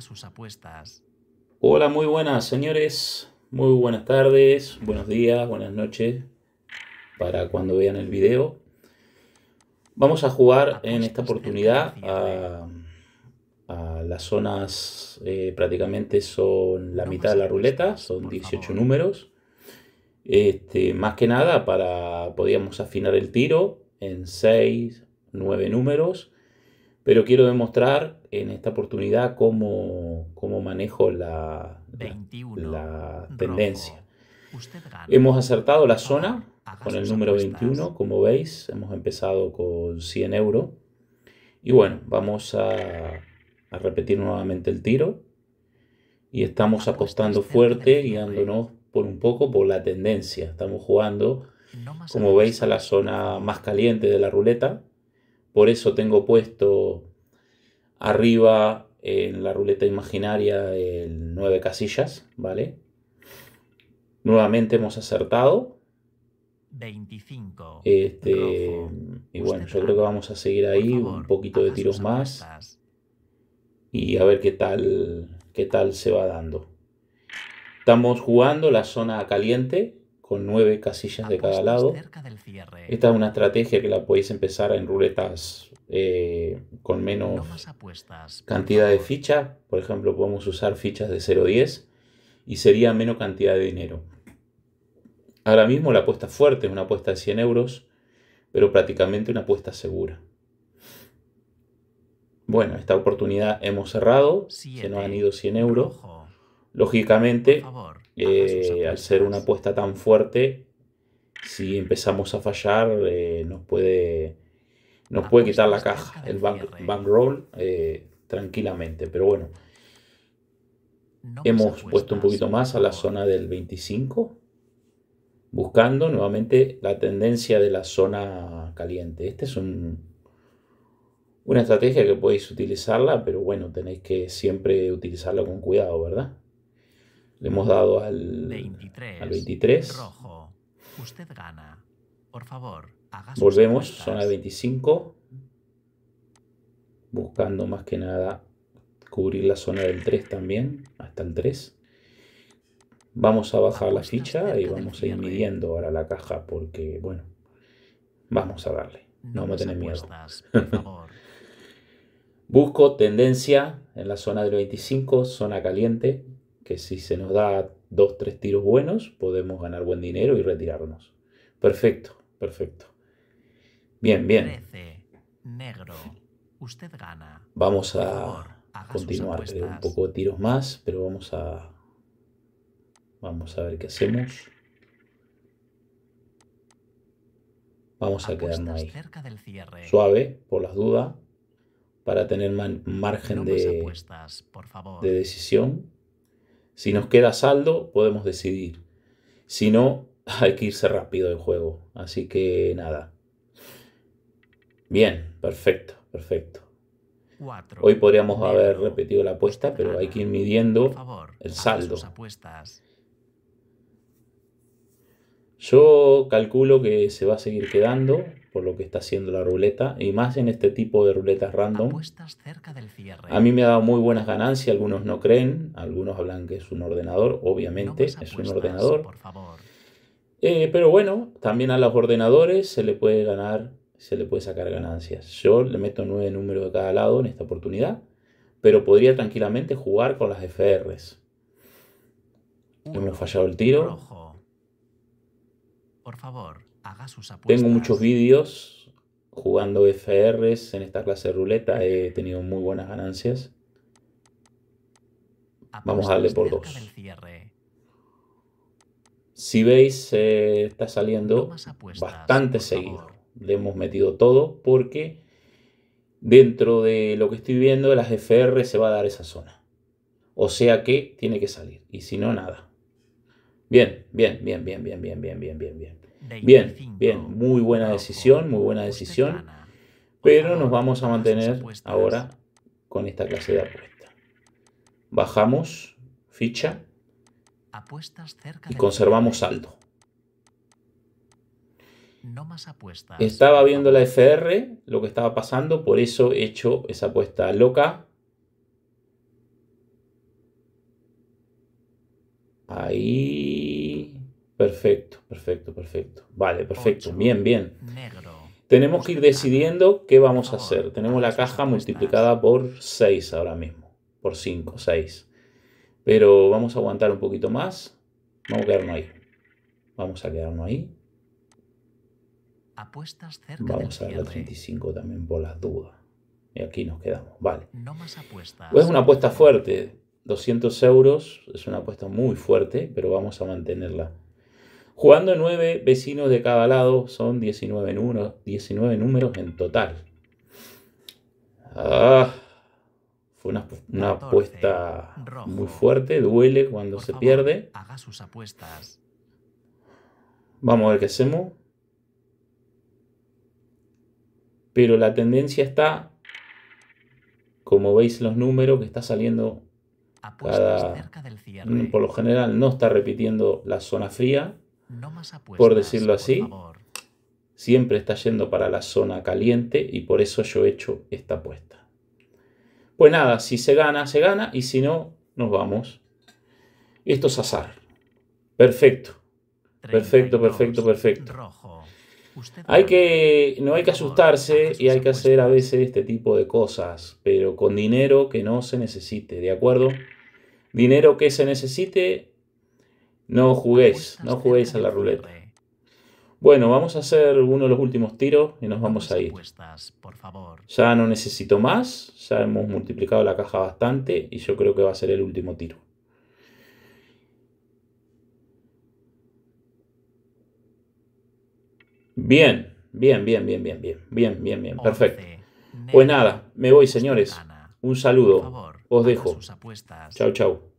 sus apuestas. Hola, muy buenas señores, muy buenas tardes, buenos días, buenas noches, para cuando vean el video. Vamos a jugar en esta oportunidad a, las zonas, eh, prácticamente son la mitad de la ruleta, son 18 números. Este, más que nada para, podíamos afinar el tiro en 6, 9 números pero quiero demostrar en esta oportunidad cómo, cómo manejo la, la, tendencia. Hemos acertado la zona con el número 21, como veis, hemos empezado con 100 euros. Y bueno, vamos a, a repetir nuevamente el tiro. Y estamos apostando fuerte, guiándonos por un poco por la tendencia. Estamos jugando, como veis, a la zona más caliente de la ruleta por eso tengo puesto arriba en la ruleta imaginaria el 9 casillas, ¿vale? Nuevamente hemos acertado. 25. Este, y bueno, yo creo que vamos a seguir ahí un poquito de tiros más. Y a ver qué tal, qué tal se va dando. Estamos jugando la zona caliente, con nueve casillas de cada lado. Esta es una estrategia que la podéis empezar en ruletas eh, con menos cantidad de ficha Por ejemplo, podemos usar fichas de 0.10 y sería menos cantidad de dinero. Ahora mismo la apuesta fuerte es una apuesta de 100 euros, pero prácticamente una apuesta segura. Bueno, esta oportunidad hemos cerrado, se nos han ido 100 euros. Lógicamente, eh, al ser una apuesta tan fuerte, si empezamos a fallar, eh, nos puede nos puede quitar la caja, el bankroll, eh, tranquilamente. Pero bueno, hemos puesto un poquito más a la zona del 25, buscando nuevamente la tendencia de la zona caliente. Esta es un, una estrategia que podéis utilizarla, pero bueno, tenéis que siempre utilizarla con cuidado, ¿verdad? Le hemos dado al 23. Al 23. Por favor, Volvemos, zona 25. Buscando más que nada cubrir la zona del 3 también, hasta el 3. Vamos a bajar la ficha y vamos a ir midiendo ahora la caja porque, bueno, vamos a darle. No me tener miedo. Busco tendencia en la zona del 25, zona caliente que si se nos da dos, tres tiros buenos, podemos ganar buen dinero y retirarnos. Perfecto, perfecto. Bien, bien. Vamos a continuar. Eh, un poco de tiros más, pero vamos a. Vamos a ver qué hacemos. Vamos a quedarnos ahí. Suave, por las dudas, para tener margen de decisión. Si nos queda saldo, podemos decidir. Si no, hay que irse rápido del juego. Así que nada. Bien, perfecto, perfecto. Hoy podríamos haber repetido la apuesta, pero hay que ir midiendo el saldo. Yo calculo que se va a seguir quedando por lo que está haciendo la ruleta y más en este tipo de ruletas random. a mí me ha dado muy buenas ganancias, algunos no creen, algunos hablan que es un ordenador, obviamente es un ordenador. Eh, pero bueno, también a los ordenadores se le puede ganar, se le puede sacar ganancias. Yo le meto nueve números de cada lado en esta oportunidad, pero podría tranquilamente jugar con las FRs. Uno, fallado el tiro. Por favor. Tengo muchos vídeos jugando FRs en esta clase de ruleta. He tenido muy buenas ganancias. Vamos a darle por dos. Si veis, eh, está saliendo bastante seguido. Le hemos metido todo porque dentro de lo que estoy viendo, las FR se va a dar esa zona. O sea que tiene que salir. Y si no, nada. Bien, bien, bien, bien, bien, bien, bien, bien, bien, bien. Bien, bien, muy buena decisión, muy buena decisión. Pero nos vamos a mantener ahora con esta clase de apuesta. Bajamos ficha y conservamos saldo. Estaba viendo la FR, lo que estaba pasando, por eso he hecho esa apuesta loca Ahí. Perfecto, perfecto, perfecto. Vale, perfecto. bien, bien. Tenemos que ir decidiendo qué vamos a hacer. Tenemos la caja multiplicada por 6 ahora mismo. Por 5, 6. Pero vamos a aguantar un poquito más. Vamos a quedarnos ahí. Vamos a quedarnos ahí. Apuestas cerca Vamos a la 35 también por las dudas. Y aquí nos quedamos. Vale. Pues es una apuesta fuerte. 200 euros es una apuesta muy fuerte, pero vamos a mantenerla. Jugando 9 vecinos de cada lado, son 19, números, 19 números en total. Ah, fue una, apuesta muy fuerte, duele cuando se pierde. Haga sus apuestas. Vamos a ver qué hacemos. Pero la tendencia está, como veis los números, que está saliendo Mm, por lo general no está repitiendo la zona fría, por decirlo así. Siempre está yendo para la zona caliente y por eso yo he hecho esta apuesta. Pues nada, si se gana, se gana y si no, nos vamos. Esto es azar. Perfecto. Perfecto, perfecto, perfecto. Rojo. Hay que, no hay que asustarse y hay que hacer a veces este tipo de cosas, pero con dinero que no se necesite, ¿de acuerdo? Dinero que se necesite, no juguéis, no juguéis a la ruleta. Bueno, vamos a hacer uno de los últimos tiros y nos vamos a ir. Ya no necesito más, ya hemos multiplicado la caja bastante y yo creo que va a ser el último tiro. Bien, bien, bien, bien, bien, bien, bien, bien, bien, perfecto. Pues nada, me voy, señores. Un saludo. Os dejo. Chau, chau.